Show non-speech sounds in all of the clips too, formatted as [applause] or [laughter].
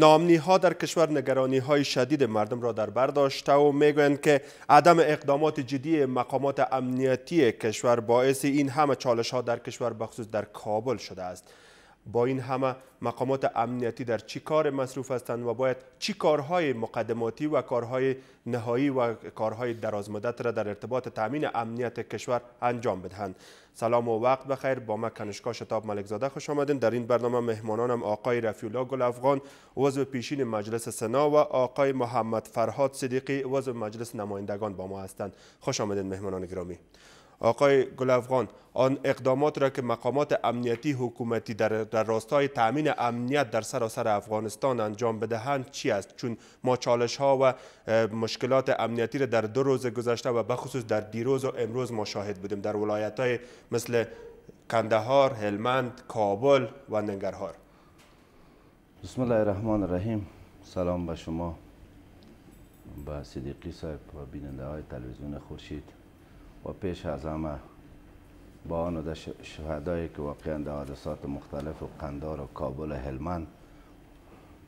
نامنی ها در کشور نگرانی های شدید مردم را در بر و میگویند که عدم اقدامات جدی مقامات امنیتی کشور باعث این همه چالش ها در کشور بخصوص در کابل شده است با این همه مقامات امنیتی در چی کار مصروف هستند و باید چی کارهای مقدماتی و کارهای نهایی و کارهای درازمدت را در ارتباط تامین امنیت کشور انجام بدهند سلام و وقت بخیر با من کنشکا شتاب ملکزاده خوش آمدین در این برنامه مهمانانم آقای رفیولا گل افغان عضو پیشین مجلس سنا و آقای محمد فرهاد صدیقی عضو مجلس نمایندگان با ما هستند خوش آمدین مهمانان گرامی آقای گلفغان آن اقدامات را که مقامات امنیتی حکومتی در, راستای تامین امنیت در سراسر افغانستان انجام بدهند چی است چون ما چالش ها و مشکلات امنیتی را در دو روز گذشته و بخصوص در دیروز و امروز ما بودیم در ولایت های مثل کندهار، هلمند، کابل و ننگرهار بسم الله الرحمن الرحیم سلام به شما به صدیقی صاحب و بیننده های تلویزیون خورشید و پیش از همه با آن و شهدایی که واقعا در حادثات مختلف و قندار و کابل و هلمند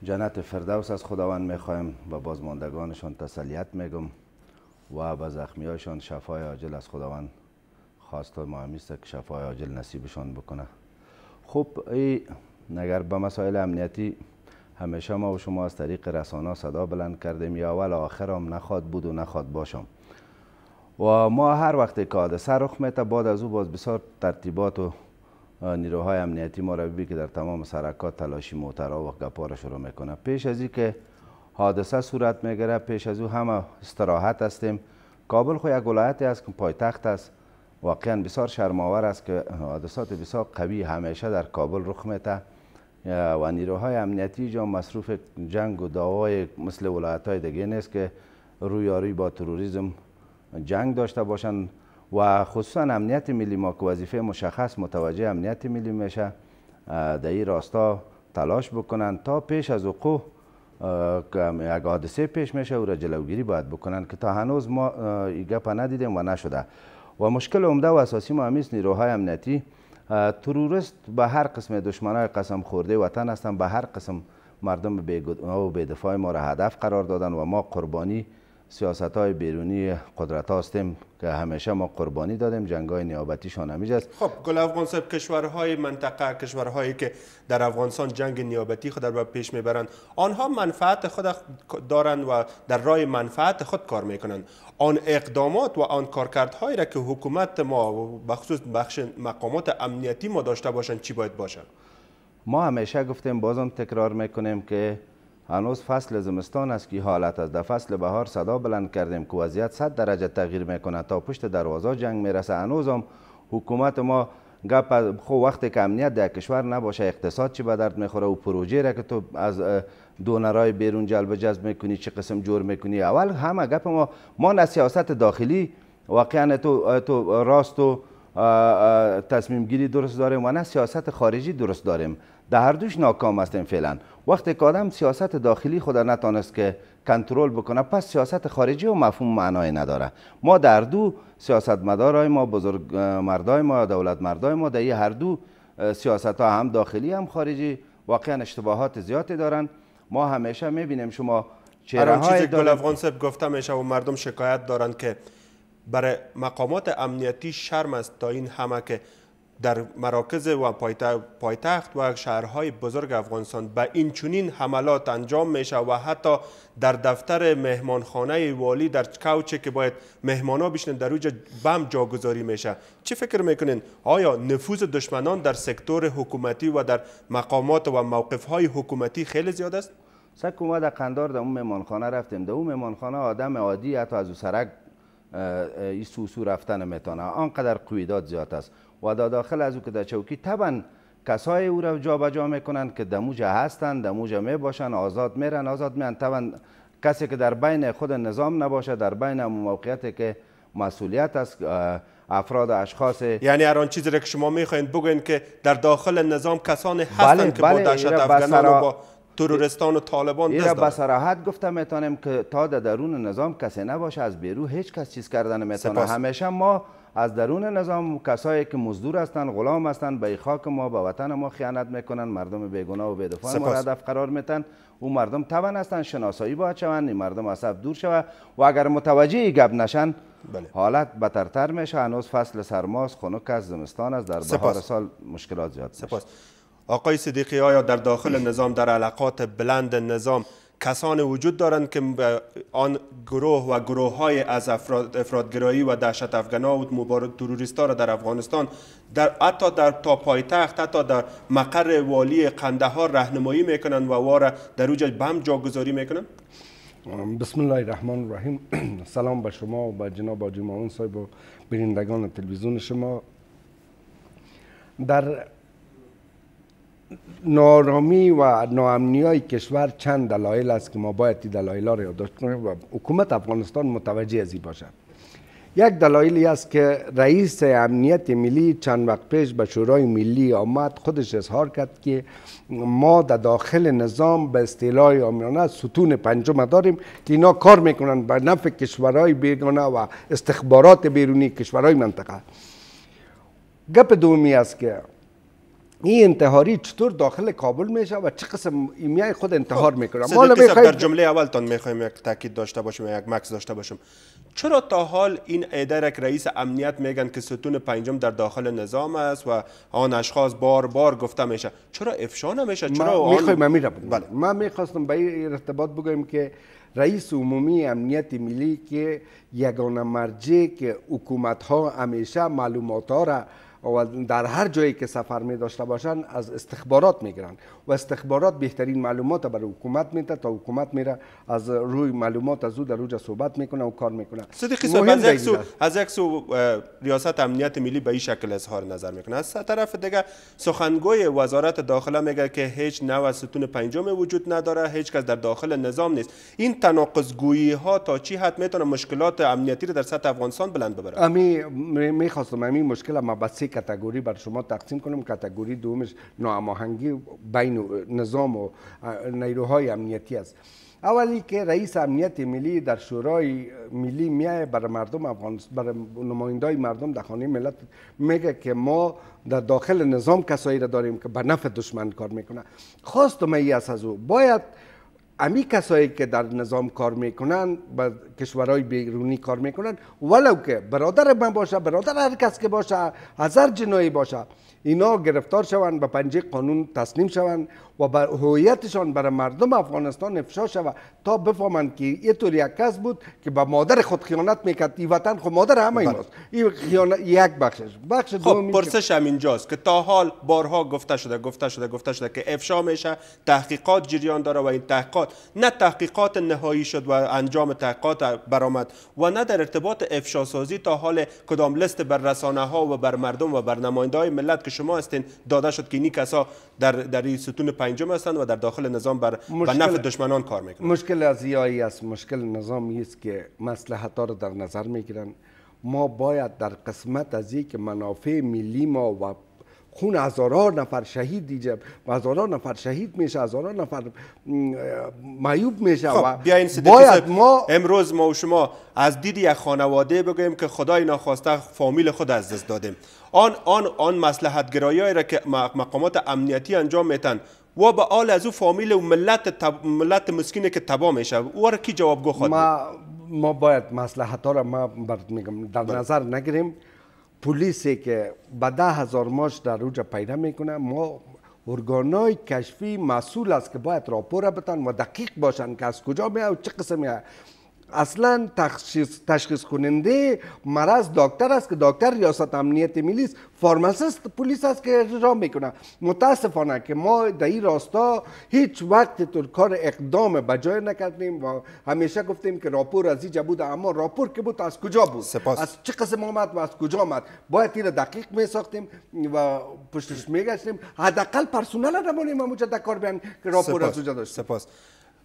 جنت فردوس از خداوند میخوایم و بازماندگانشان تسلیت میگم و به هایشان شفای عاجل از خداوند خواست ما است که شفای عاجل نصیبشان بکنه خب ای نگر به مسائل امنیتی همیشه ما و شما از طریق رسانه صدا بلند کردیم یا اول هم نخواد بود و نخواد باشم و ما هر وقت که حادثه رخ میته بعد از او باز بسیار ترتیبات و نیروهای امنیتی ما رو که در تمام سرکات تلاشی موترها و گپار رو شروع میکنه پیش از که حادثه صورت میگره پیش از او همه استراحت هستیم کابل خو یک ولایتی است که پایتخت است واقعا بسیار شرماور است که حادثات بسیار قوی همیشه در کابل رخ میته و نیروهای امنیتی جا مصروف جنگ و دعوای مثل ولایت های دیگه نیست که رویاری با تروریسم جنگ داشته باشند و خصوصا امنیت ملی ما که وظیفه مشخص متوجه امنیت ملی میشه در این راستا تلاش بکنند تا پیش از وقوع یک حادثه پیش میشه او را جلوگیری باید بکنند که تا هنوز ما گپ ندیدیم و نشده و مشکل عمده و اساسی ما همیست نیروهای امنیتی ترورست به هر قسم دشمنای قسم خورده وطن هستند به هر قسم مردم به و بیدفاع ما را هدف قرار دادن و ما قربانی سیاست های بیرونی قدرت هستیم که همیشه ما قربانی دادیم جنگ های نیابتی شان همیشه است خب گل افغان صاحب کشورهای منطقه کشورهایی که در افغانستان جنگ نیابتی خود را پیش میبرند آنها منفعت خود دارند و در راه منفعت خود کار میکنند آن اقدامات و آن کارکردهایی را که حکومت ما بخصوص بخش مقامات امنیتی ما داشته باشند چی باید باشند ما همیشه گفتیم بازم تکرار میکنیم که هنوز فصل زمستان است که حالت از در فصل بهار صدا بلند کردیم که وضعیت 100 درجه تغییر میکنه تا پشت دروازه جنگ میرسه هنوز هم حکومت ما گپ خو وقتی که امنیت در کشور نباشه اقتصاد چی به درد میخوره و پروژه را که تو از دونرای بیرون جلب جذب میکنی چه قسم جور میکنی اول همه گپ ما ما نه سیاست داخلی واقعا تو تو راست و تصمیم گیری درست داریم و نه سیاست خارجی درست داریم در هر دوش ناکام هستیم فعلا وقتی که آدم سیاست داخلی خود نتانست که کنترل بکنه پس سیاست خارجی و مفهوم معنای نداره ما در دو سیاست مدارای ما بزرگ مردای ما دولت مردای ما در هر دو سیاست ها هم داخلی هم خارجی واقعا اشتباهات زیادی دارن ما همیشه میبینیم شما چهره های گل افغان صاحب گفته میشه و مردم شکایت دارن که برای مقامات امنیتی شرم است تا این همه که در مراکز و پایتخت و شهرهای بزرگ افغانستان به این چنین حملات انجام میشه و حتی در دفتر مهمانخانه والی در کوچه که باید مهمانا بشنن در اوج بم جاگذاری میشه چه فکر میکنین آیا نفوذ دشمنان در سکتور حکومتی و در مقامات و های حکومتی خیلی زیاد است سکو ما در قندار در اون مهمانخانه رفتیم در اون مهمانخانه آدم عادی حتی از او سرک ای سوسو رفتن میتونه آنقدر قویداد زیاد است و دا داخل از او که در چوکی طبعا کسای او را جابجا میکنند که دموجه هستند دموجه می باشند آزاد میرن آزاد میان طبعا کسی که در بین خود نظام نباشه در بین موقعیتی که مسئولیت است افراد اشخاص یعنی هر چیز را که شما میخواین بگوین که در داخل نظام کسانی هستند بله، که با بله، دهشت و با ترورستان و طالبان دست به صراحت گفته میتونیم که تا در درون نظام کسی نباشه از بیرو هیچ کس چیز کردن میتونه همیشه ما از درون نظام کسایی که مزدور هستند غلام هستند به خاک ما به وطن ما خیانت میکنن مردم بیگناه و بی‌دفاع ما هدف قرار میتن او مردم توان هستند شناسایی باید شوند این مردم عصب دور شود و اگر متوجه گپ نشن بله. حالت بترتر میشه هنوز فصل سرماست خنک از زمستان است در بهار سال مشکلات زیاد سپاس آقای صدیقی آیا در داخل نظام در علاقات بلند نظام کسان وجود دارند که آن گروه و گروه های از افراد، افرادگرایی و دهشت افغان و مبارد تروریست را در افغانستان در حتی در تا پایتخت حتی در مقر والی قندهار رهنمایی میکنند و واره در اوج بم جاگذاری میکنند بسم الله الرحمن الرحیم [clears throat] سلام به شما و به جناب آجی معاون صاحب و بینندگان تلویزیون شما در نارامی و ناامنی های کشور چند دلایل است که ما باید این دلایل را یادداشت کنیم و حکومت افغانستان متوجه از باشد یک دلایلی است که رئیس امنیت ملی چند وقت پیش به شورای ملی آمد خودش اظهار کرد که ما در داخل نظام به اصطلاح آمیانه ستون پنجم داریم که اینا کار میکنند به نفع کشورهای بیگانه و استخبارات بیرونی کشورهای منطقه گپ دومی است که این انتحاری چطور داخل کابل میشه و چه قسم ایمیای خود انتحار خب، میکنه ما در جمله تان میخوایم یک تاکید داشته باشیم یک مکس داشته باشیم چرا تا حال این ایده رئیس امنیت میگن که ستون پنجم در داخل نظام است و آن اشخاص بار بار گفته میشه چرا افشا نمیشه چرا بله. ما میخوایم امیر بله من میخواستم به این ارتباط بگویم که رئیس عمومی امنیت ملی که یگانه مرجع که حکومت ها همیشه معلومات ها را و در هر جایی که سفر می داشته باشند از استخبارات می گیرند و استخبارات بهترین معلومات برای حکومت میده تا حکومت میره از روی معلومات از او در اوج صحبت میکنه و کار میکنه صدیقی صاحب از یک سو از یک سو ریاست امنیت ملی به این شکل اظهار نظر میکنه از طرف دیگه سخنگوی وزارت داخله میگه که هیچ نو ستون پنجم وجود نداره هیچ کس در داخل نظام نیست این تناقض گویی ها تا چی حد میتونه مشکلات امنیتی رو در سطح افغانستان بلند ببره امی میخواستم امی مشکل ما کتگوری بر شما تقسیم کنم کتگوری دومش ناهماهنگی بین نظام و نیروهای امنیتی است اولی که رئیس امنیت ملی در شورای ملی میای بر مردم افغانستان بر های مردم در خانه ملت میگه که ما در داخل نظام کسایی را داریم که به نفع دشمن کار میکنه خواستم ای است از او باید امی کسایی که در نظام کار میکنن و کشورهای بیرونی کار میکنن ولو که برادر من باشه برادر هر کس که باشه از جنایی باشه اینا گرفتار شوند به پنجه قانون تسلیم شوند و بر هویتشان برای مردم افغانستان افشا شود تا بفهمند که یه طور یک کس بود که به مادر خود خیانت میکرد این وطن خود خب مادر همه بله. این خیانت یک بخشش بخش خب پرسش هم اینجاست که تا حال بارها گفته شده گفته شده گفته شده که افشا میشه تحقیقات جریان داره و این تحقیقات نه تحقیقات نهایی شد و انجام تحقیقات برآمد و نه در ارتباط افشا سازی تا حال کدام لست بر رسانه ها و بر مردم و بر نماینده های ملت شما هستین داده شد که این کسا در در ستون پنجم هستند و در داخل نظام بر و نفع دشمنان کار میکنند مشکل از یایی است مشکل نظام است که ها رو در نظر میگیرن ما باید در قسمت از که منافع ملی ما و خون هزاران نفر شهید و هزاران نفر شهید میشه هزاران نفر معیوب میشه خب بیاین باید ما امروز ما و شما از دید یک خانواده بگویم که خدای ناخواسته فامیل خود از دست دادیم آن آن آن مسلحت را که مقامات امنیتی انجام میتن و به آل از او فامیل و ملت ملت مسکینه که تبا میشه او را کی جوابگو خود ما ما باید مصلحت ها را ما میگم در بله. نظر نگیریم پلیسی که به ده هزار ماش در روز پیدا میکنه ما ارگانای کشفی مسئول است که باید راپور بتن و دقیق باشن که از کجا میاد و چه قسمی اصلا تشخیص, تشخیص کننده مرض دکتر است که دکتر ریاست امنیت ملی است فارماسیست پلیس است که اجرا میکنه متاسفانه که ما در این راستا هیچ وقت طور کار اقدام جای نکردیم و همیشه گفتیم که راپور از اینجا بود اما راپور که بود از کجا بود سپاس. از چه قسم آمد و از کجا آمد باید این دقیق می ساختیم و پشتش میگشتیم حداقل پرسونل را نمونیم اونجا در کار بیان که راپور از اونجا داشت سپاس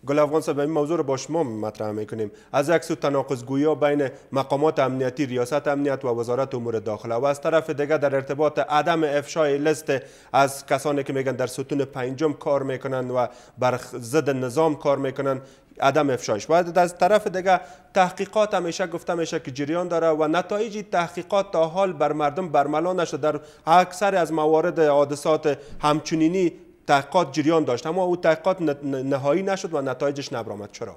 گل افغان صاحب این موضوع رو با شما مطرح میکنیم از یک سو تناقض گویا بین مقامات امنیتی ریاست امنیت و وزارت امور داخله و از طرف دیگه در ارتباط عدم افشای لست از کسانی که میگن در ستون پنجم کار میکنن و بر ضد نظام کار میکنن عدم افشایش و از طرف دیگه تحقیقات همیشه گفته میشه که جریان داره و نتایج تحقیقات تا حال بر مردم برملا نشده در اکثر از موارد حادثات همچنینی تحقیقات جریان داشت اما او تحقیقات نهایی نشد و نتایجش نبرامد چرا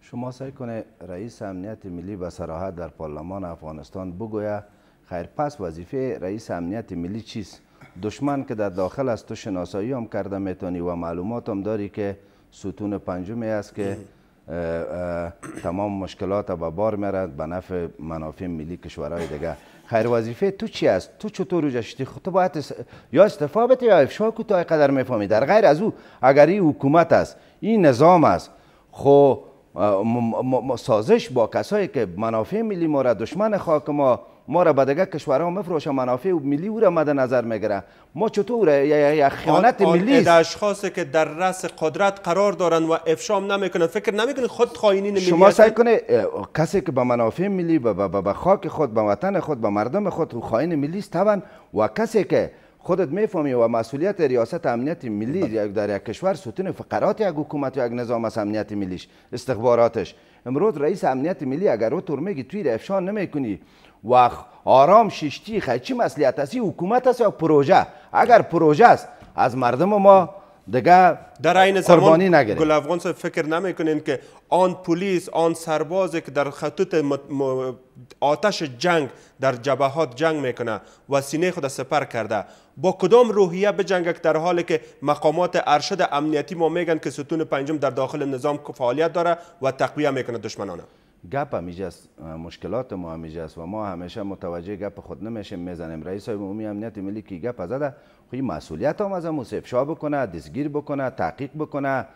شما سعی کنه رئیس امنیت ملی به سراحت در پارلمان افغانستان بگوید خیر پس وظیفه رئیس امنیت ملی چیست دشمن که در داخل از تو شناسایی هم کرده میتونی و معلومات هم داری که ستون پنجمی است که تمام مشکلات به بار میرد به نفع منافع ملی کشورهای دیگه خیر وظیفه تو چی است تو چطور جشتی شدی خود تو باید یا استفا بده یا افشا کو تا قدر در غیر از او اگر این حکومت است این نظام است خو سازش با کسایی که منافع ملی ما را دشمن خاک ما ما را به دیگه کشورها مفروشه منافع ملی او را مد نظر میگیره ما چطور یا خیانت ملی است اشخاصی که در رس قدرت قرار دارن و افشام نمیکنن فکر نمیکنید خود خائنین ملی شما سعی کنه کسی که به منافع ملی به خاک خود به وطن خود به مردم خود خائن ملی است و کسی که خودت میفهمی و مسئولیت ریاست امنیت ملی بله. در یک کشور ستون فقرات یک حکومت و یک نظام امنیت ملیش استخباراتش امروز رئیس امنیت ملی اگر او تور میگی توی افشان نمیکنی و آرام ششتی خیچی مسئولیت هستی حکومت است یا پروژه اگر پروژه است از مردم ما دیگه در این زمان گل افغان صاحب فکر نمیکنین که آن پلیس آن سربازی که در خطوط آتش جنگ در جبهات جنگ میکنه و سینه خود سپر کرده با کدام روحیه به جنگ؟ در حالی که مقامات ارشد امنیتی ما میگن که ستون پنجم در داخل نظام فعالیت داره و تقویه میکنه دشمنانه گپ هم مشکلات ما است و ما همیشه متوجه گپ خود نمیشیم میزنیم رئیس های عمومی امنیت ملی که گپ زده خو مسئولیت هم از هم افشا بکنه دستگیر بکنه تحقیق بکنه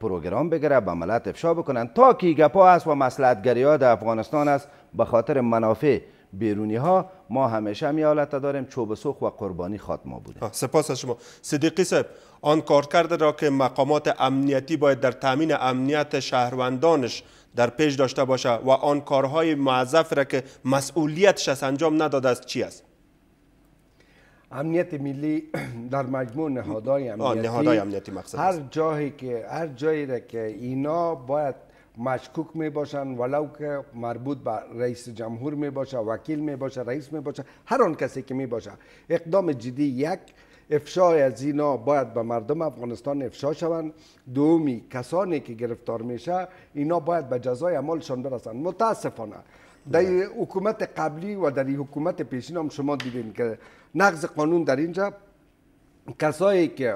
پروگرام بگره به ملت افشا بکنن تا کی گپا است و مسلحتگری ها در افغانستان است به خاطر منافع بیرونی ها ما همیشه می حالت داریم چوب سخ و قربانی خاتما بودیم سپاس از شما صدیقی صاحب آن کارکرد را که مقامات امنیتی باید در تامین امنیت شهروندانش در پیش داشته باشد و آن کارهای معذف را که مسئولیتش از انجام نداده است چی است امنیت ملی [clears throat] در مجموع نهادهای امنیتی, نهادهای امنیتی مقصد هر جایی که هر جایی را که اینا باید مشکوک می باشن ولو که مربوط به رئیس جمهور می باشه وکیل می باشه رئیس می باشه هر آن کسی که می باشه اقدام جدی یک افشای از اینا باید به مردم افغانستان افشا شوند دومی کسانی که گرفتار میشه اینا باید به جزای اعمالشان برسند متاسفانه در بله. حکومت قبلی و در حکومت پیشین هم شما دیدین که نقض قانون در اینجا کسایی که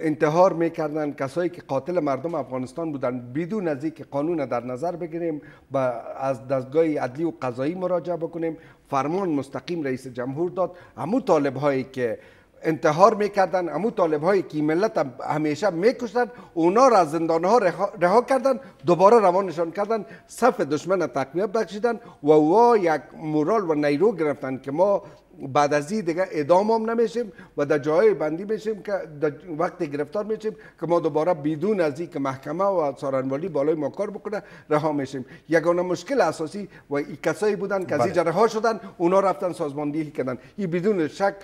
انتحار میکردن کسایی که قاتل مردم افغانستان بودن بدون از اینکه قانون در نظر بگیریم و از دستگاه عدلی و قضایی مراجعه بکنیم فرمان مستقیم رئیس جمهور داد همون طالب هایی که انتحار میکردن امو طالب هایی که ملت همیشه میکشتن اونا را از زندان ها رها کردن دوباره روانشان کردن صف دشمن تقویه بخشیدن و او یک مورال و نیرو گرفتن که ما بعد از این دیگه اعدام هم نمیشیم و در جای بندی میشیم که در وقت گرفتار میشیم که ما دوباره بدون از این که محکمه و سارنوالی بالای ما کار بکنه رها میشیم یگانه مشکل اساسی و این کسایی بودن که از این بله. شدن اونا رفتن سازماندهی کردن این بدون شک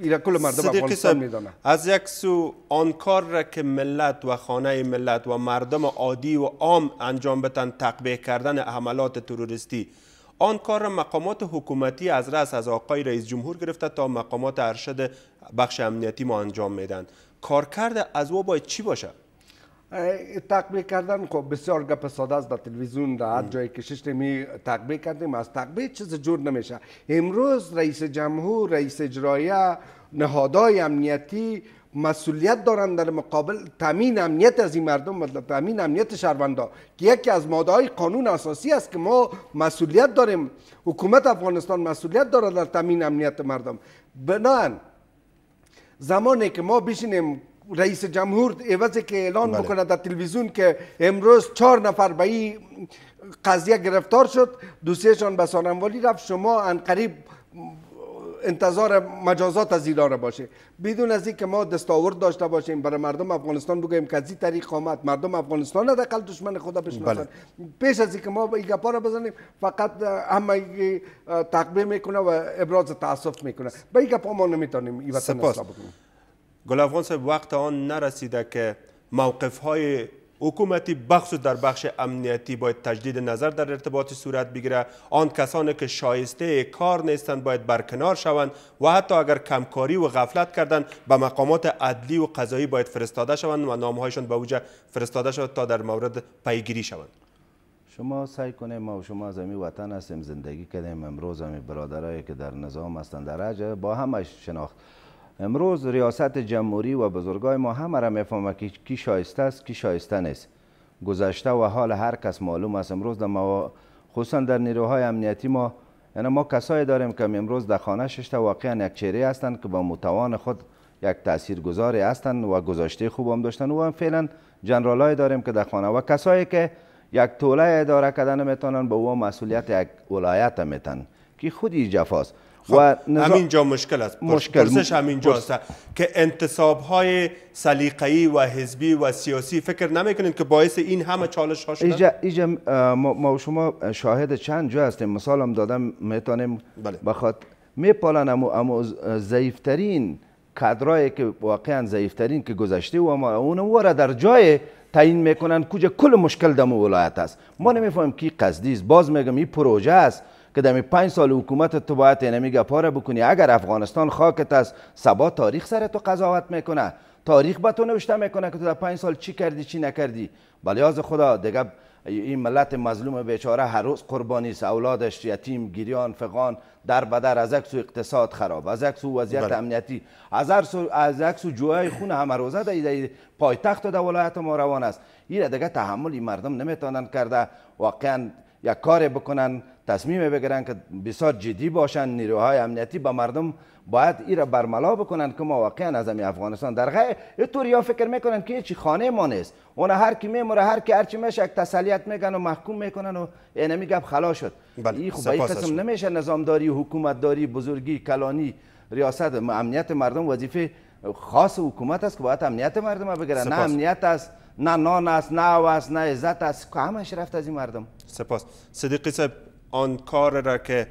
این کل مردم افغانستان میدانه از یک سو آن کار را که ملت و خانه ملت و مردم عادی و عام انجام بتن تقبیه کردن حملات تروریستی آن کار را مقامات حکومتی از رس از آقای رئیس جمهور گرفته تا مقامات ارشد بخش امنیتی ما انجام میدن کارکرد از او باید چی باشه تقبیه کردن که خب بسیار گپ ساده است در تلویزیون در هر جای کشش نمی تقبیه کردیم از تقبیه چیز جور نمیشه امروز رئیس جمهور رئیس اجرایه نهادهای امنیتی مسئولیت دارند در مقابل تامین امنیت از این مردم و تامین امنیت شهروندا که یکی از ماده های قانون اساسی است که ما مسئولیت داریم حکومت افغانستان مسئولیت دارد در تامین امنیت مردم بنان زمانی که ما بشینیم رئیس جمهور عوضی که اعلان میکنه بله. بکنه در تلویزیون که امروز چهار نفر به این قضیه گرفتار شد شان به سانموالی رفت شما انقریب انتظار مجازات از ایران باشه بدون از اینکه ما دستاورد داشته باشیم برای مردم افغانستان بگویم که از این طریق آمد مردم افغانستان حداقل دشمن خدا بله. بشناسن پیش از اینکه ما این گپا را بزنیم فقط همه تقبیه میکنه و ابراز تاسف میکنه به این گپا ما نمیتونیم این وطن اصلاح گل افغان صاحب وقت آن نرسیده که موقف های حکومتی بخش در بخش امنیتی باید تجدید نظر در ارتباط صورت بگیره آن کسانی که شایسته کار نیستند باید برکنار شوند و حتی اگر کمکاری و غفلت کردند به مقامات عدلی و قضایی باید فرستاده شوند و نامهایشان به وجه فرستاده شود تا در مورد پیگیری شوند شما سعی کنیم ما و شما از امی وطن هستیم زندگی کردیم امروز امی برادرایی که در نظام هستند در با همش شناخت امروز ریاست جمهوری و بزرگای ما همه را میفهمه که کی شایسته است کی شایسته نیست گذشته و حال هر کس معلوم است امروز در خصوصا در نیروهای امنیتی ما یعنی ما کسایی داریم که امروز در خانه ششته واقعا یک چهره هستند که با متوان خود یک تأثیر گذاری هستند و گذاشته خوب هم داشتن و هم فعلا جنرالای داریم که در خانه و کسایی که یک توله اداره کردن میتونن به او مسئولیت یک ولایت میتن که خودی جفاست خب، و نظام همینجا مشکل است مشکل پرسش همینجا که انتصاب های سلیقه‌ای و حزبی و سیاسی فکر نمیکنید که باعث این همه چالش ها شده ایجا, ما شما شاهد چند جا هستیم مثال هم دادم میتونیم بله. بخاط میپالن اما ضعیفترین کادرایی که واقعا ضعیفترین که گذشته و ما در جای تعیین میکنن کجا کل مشکل دمو ولایت است ما نمیفهمیم کی قصدی است باز میگم این پروژه است که در پنج سال حکومت تو باید نمیگه یعنی پاره بکنی اگر افغانستان خاکت از سبا تاریخ سر تو قضاوت میکنه تاریخ به تو نوشته میکنه که تو در پنج سال چی کردی چی نکردی بلیاز خدا دیگه این ملت مظلوم بیچاره هر روز قربانی است اولادش یتیم گیریان فقان در بدر از یک سو اقتصاد خراب از یک سو وضعیت بله. امنیتی از اکسو سو از اکسو جوای خون همه روزه در پایتخت و در ولایت ما روان است این دیگه تحمل این مردم نمیتونن کرده واقعا یک کار بکنن تصمیم بگیرن که بسیار جدی باشن نیروهای امنیتی با مردم باید ایرا را برملا بکنن که ما واقعا از افغانستان در غیر اینطور یا فکر میکنن که چی خانه ما نیست اونا هر کی میمره هر کی هر چی میشه یک تسلیت میگن و محکوم میکنن و اینمی گپ خلا شد بله. این خوب قسم نمیشه نظامداری داری بزرگی کلانی ریاست امنیت مردم وظیفه خاص حکومت است که باید امنیت مردم بگیرن نه امنیت است نه نان است نه عوض نه عزت است همش رفت از این مردم سپاس صدیقی صاحب آن کار را که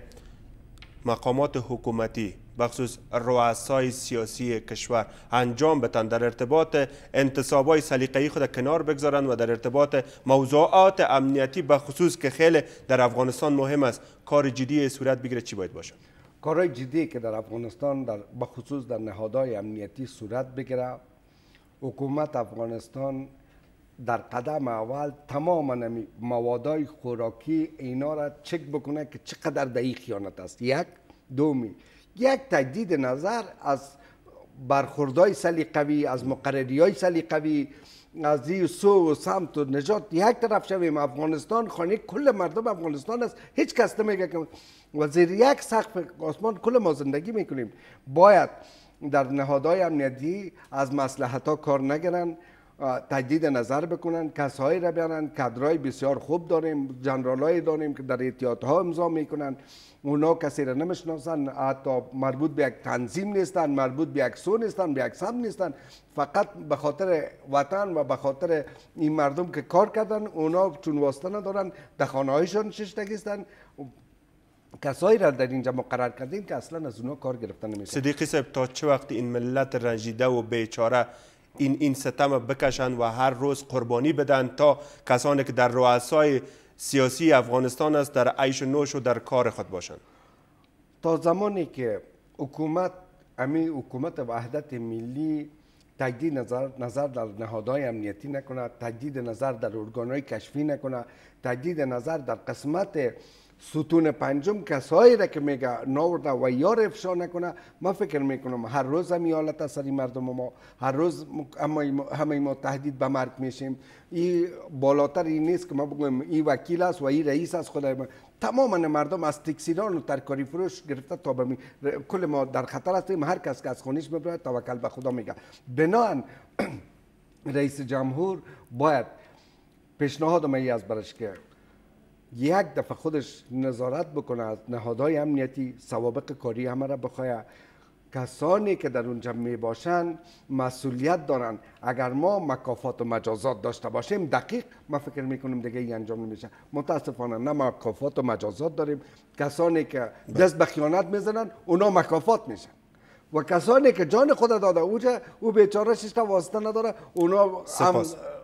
مقامات حکومتی بخصوص رؤسای سیاسی کشور انجام بتن در ارتباط انتصابای سلیقه‌ای خود کنار بگذارند و در ارتباط موضوعات امنیتی بخصوص که خیلی در افغانستان مهم است کار جدی صورت بگیره چی باید باشه کارای جدی که در افغانستان در بخصوص در نهادهای امنیتی صورت بگیره حکومت افغانستان در قدم اول تمام موادای خوراکی اینا را چک بکنه که چقدر در این خیانت است یک دومی یک تجدید نظر از برخوردهای سلیقوی از مقرری های سلیقوی از این سو و سمت و نجات یک طرف شویم افغانستان خانه کل مردم افغانستان است هیچ کس نمیگه که و یک سقف آسمان کل ما زندگی میکنیم باید در نهادهای امنیتی از مسلحت ها کار نگرند. تجدید نظر بکنن کسایی را بیانند کدرای بسیار خوب داریم جنرالای داریم که در ها امضا میکنن اونا کسی را نمیشناسن حتی مربوط به یک تنظیم نیستن مربوط به یک سو نیستن به یک سم نیستن فقط به خاطر وطن و به خاطر این مردم که کار کردن اونا چون واسطه ندارن در خانه هایشان ششتگیستن کسایی را در اینجا مقرر کردیم که اصلا از اونا کار گرفتن نمیشه صدیقی صاحب تا چه وقت این ملت رنجیده و بیچاره این این ستم بکشن و هر روز قربانی بدن تا کسانی که در رؤسای سیاسی افغانستان است در عیش و نوش و در کار خود باشند تا زمانی که حکومت امی حکومت وحدت ملی تجدید نظر, نظر در نهادهای امنیتی نکنه تجدید نظر در ارگانهای کشفی نکنه تجدید نظر در قسمت ستون پنجم کسایی را که میگه نورده و یار افشا نکنه ما فکر میکنم هر روز همی حالت اثری مردم ما هر روز همه ما تهدید به مرک میشیم این بالاتر این نیست که ما بگویم این وکیل است و این رئیس است خدای ما تمام مردم از تکسیران و ترکاری فروش گرفته تا کل ما در خطر هستیم هر کس که از خونیش تا توکل به خدا میگه بنان [clears throat] رئیس جمهور باید پیشنهاد ما از برش کرد یک دفعه خودش نظارت بکنه از نهادهای امنیتی سوابق کاری همه را بخواید کسانی که در اونجا می باشند مسئولیت دارند اگر ما مکافات و مجازات داشته باشیم دقیق ما فکر میکنیم دیگه این انجام نمیشه متاسفانه نه مکافات و مجازات داریم کسانی که بله. دست به خیانت میزنن اونا مکافات میشن و کسانی که جان خود داده اوجه او بیچاره شیشتا واسطه نداره اونا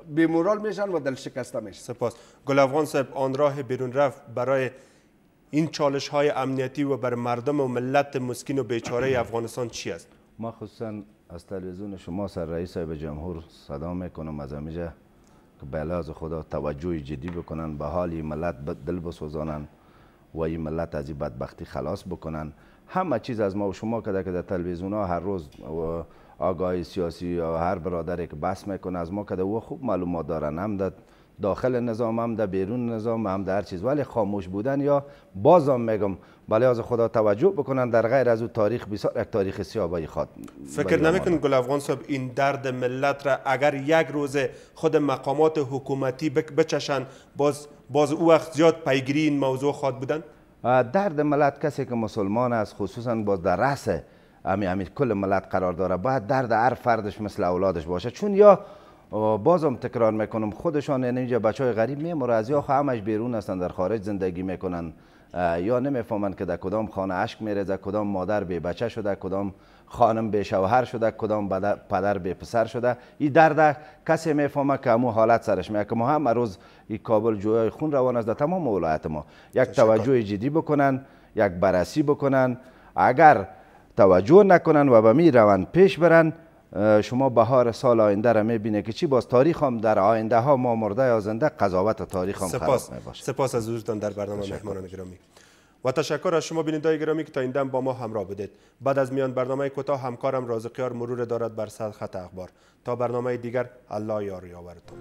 بیمورال میشن و دل شکسته میشن سپاس گل افغان صاحب آن راه بیرون رفت برای این چالش های امنیتی و بر مردم و ملت مسکین و بیچاره افغانستان چی است ما خصوصا از تلویزیون شما سر رئیس به جمهور صدا میکنم از امیجا که از خدا توجه جدی بکنن به حال ملت دل بسوزانن و این ملت از این بدبختی خلاص بکنن همه چیز از ما و شما که در تلویزیون ها هر روز آگاهی سیاسی یا هر برادری که بس میکنه از ما که او خوب معلومات دارن هم در داخل نظام هم در بیرون نظام هم در هر چیز ولی خاموش بودن یا هم میگم بله از خدا توجه بکنن در غیر از او تاریخ بسیار یک تاریخ سیابایی خود فکر نمیکن گل افغان صاحب این درد ملت را اگر یک روز خود مقامات حکومتی بچشن باز باز او وقت زیاد پیگیری این موضوع خواد بودن درد ملت کسی که مسلمان است خصوصا باز در رأس امی امی کل ملت قرار داره باید درد هر فردش مثل اولادش باشه چون یا بازم تکرار میکنم خودشان یعنی اینجا بچه های غریب میمورد از یا همش بیرون هستن در خارج زندگی میکنن یا نمیفهمن که در کدام خانه اشک در کدام مادر به بچه شده کدام خانم به شوهر شده کدام پدر به پسر شده این درد کسی میفهمه که امو حالت سرش میاد که ما هم روز این کابل جوی خون روان است در تمام ولایت ما یک توجه جدی بکنن یک بررسی بکنن اگر توجه نکنن و به می روند پیش برن شما بهار سال آینده را میبینه که چی باز تاریخ هم در آینده ها ما مرده یا زنده قضاوت تاریخ هم سپاس. خراب میباشه سپاس از حضورتان در برنامه مهمانان گرامی و تشکر از شما بینندای گرامی که تا این دم با ما همراه بودید بعد از میان برنامه کوتاه همکارم رازقیار مرور دارد بر سر خط اخبار تا برنامه دیگر الله یاری آورتون.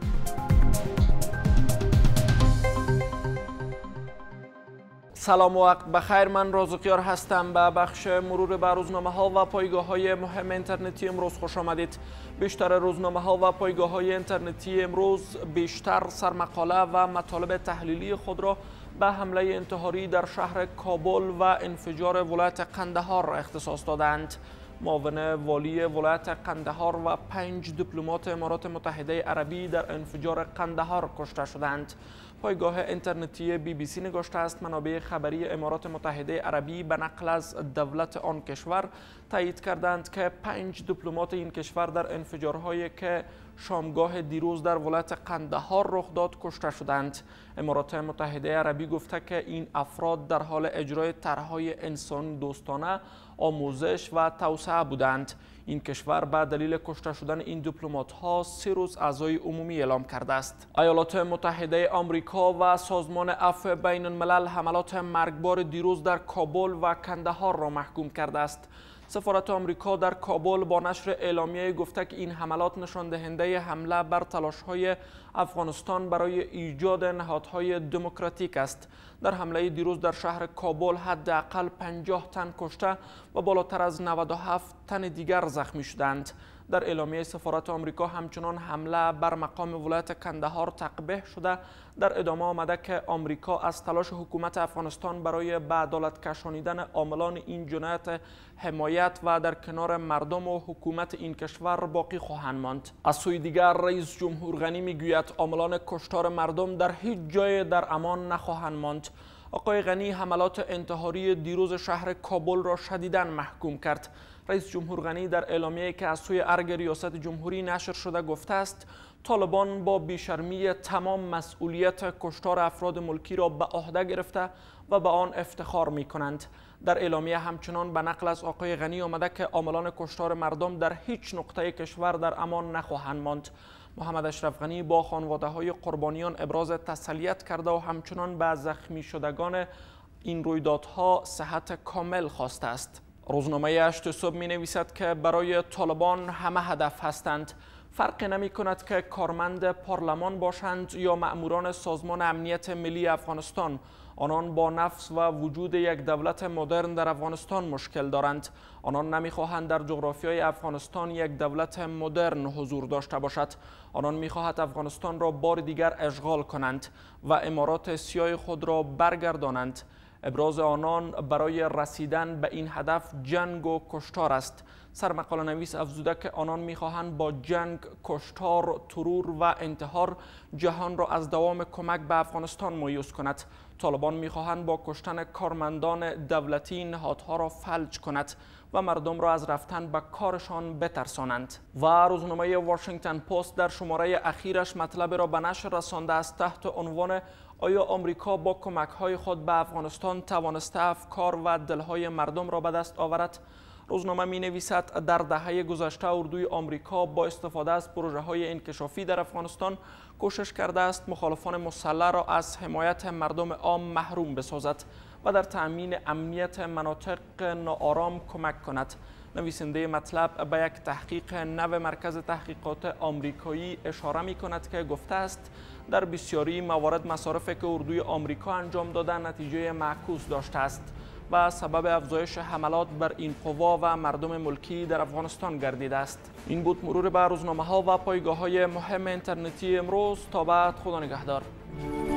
سلام و وقت بخیر من رازقیار هستم به بخش مرور بر روزنامه ها و پایگاه های مهم اینترنتی امروز خوش آمدید بیشتر روزنامه ها و پایگاه های اینترنتی امروز بیشتر سرمقاله و مطالب تحلیلی خود را به حمله انتحاری در شهر کابل و انفجار ولایت قندهار اختصاص دادند معاون والی ولایت قندهار و پنج دیپلمات امارات متحده عربی در انفجار قندهار کشته شدند پایگاه اینترنتی بی بی سی نگاشته است منابع خبری امارات متحده عربی به نقل از دولت آن کشور تایید کردند که پنج دیپلمات این کشور در انفجارهایی که شامگاه دیروز در ولایت قندهار رخ داد کشته شدند امارات متحده عربی گفته که این افراد در حال اجرای طرحهای انسان دوستانه آموزش و توسعه بودند این کشور به دلیل کشته شدن این دیپلمات ها سه روز اعضای عمومی اعلام کرده است ایالات متحده آمریکا و سازمان عفو بین الملل حملات مرگبار دیروز در کابل و کندهار را محکوم کرده است سفارت آمریکا در کابل با نشر اعلامیه گفته که این حملات نشان دهنده حمله بر تلاش های افغانستان برای ایجاد نهادهای دموکراتیک است در حمله دیروز در شهر کابل حداقل 50 تن کشته و بالاتر از 97 تن دیگر زخمی شدند در اعلامیه سفارت آمریکا همچنان حمله بر مقام ولایت کندهار تقبیه شده در ادامه آمده که آمریکا از تلاش حکومت افغانستان برای به عدالت کشانیدن عاملان این جنایت حمایت و در کنار مردم و حکومت این کشور باقی خواهند ماند از سوی دیگر رئیس جمهور غنی میگوید عاملان کشتار مردم در هیچ جای در امان نخواهند ماند آقای غنی حملات انتحاری دیروز شهر کابل را شدیداً محکوم کرد رئیس جمهور غنی در اعلامیه که از سوی ارگ ریاست جمهوری نشر شده گفته است طالبان با بیشرمی تمام مسئولیت کشتار افراد ملکی را به عهده گرفته و به آن افتخار می کنند. در اعلامیه همچنان به نقل از آقای غنی آمده که عاملان کشتار مردم در هیچ نقطه کشور در امان نخواهند ماند محمد اشرف غنی با خانواده های قربانیان ابراز تسلیت کرده و همچنان به زخمی شدگان این رویدادها صحت کامل خواسته است روزنامه اشت صبح می نویسد که برای طالبان همه هدف هستند فرق نمی کند که کارمند پارلمان باشند یا مأموران سازمان امنیت ملی افغانستان آنان با نفس و وجود یک دولت مدرن در افغانستان مشکل دارند آنان نمیخواهند در جغرافیای افغانستان یک دولت مدرن حضور داشته باشد آنان میخواهد افغانستان را بار دیگر اشغال کنند و امارات سیای خود را برگردانند ابراز آنان برای رسیدن به این هدف جنگ و کشتار است سرمقاله نویس افزوده که آنان میخواهند با جنگ، کشتار، ترور و انتحار جهان را از دوام کمک به افغانستان مایوس کند طالبان میخواهند با کشتن کارمندان دولتی نهادها را فلج کند و مردم را از رفتن به کارشان بترسانند و روزنامه واشنگتن پست در شماره اخیرش مطلب را به نشر رسانده است تحت عنوان آیا آمریکا با کمک های خود به افغانستان توانسته افکار و دلهای مردم را به دست آورد روزنامه می نویسد در دهه گذشته اردوی آمریکا با استفاده از پروژه های انکشافی در افغانستان کوشش کرده است مخالفان مسلح را از حمایت مردم عام محروم بسازد و در تأمین امنیت مناطق ناآرام کمک کند نویسنده مطلب به یک تحقیق نو مرکز تحقیقات آمریکایی اشاره می کند که گفته است در بسیاری موارد مصارف که اردوی آمریکا انجام داده نتیجه معکوس داشته است و سبب افزایش حملات بر این قوا و مردم ملکی در افغانستان گردیده است این بود مرور بر روزنامه ها و پایگاه های مهم اینترنتی امروز تا بعد خدا نگهدار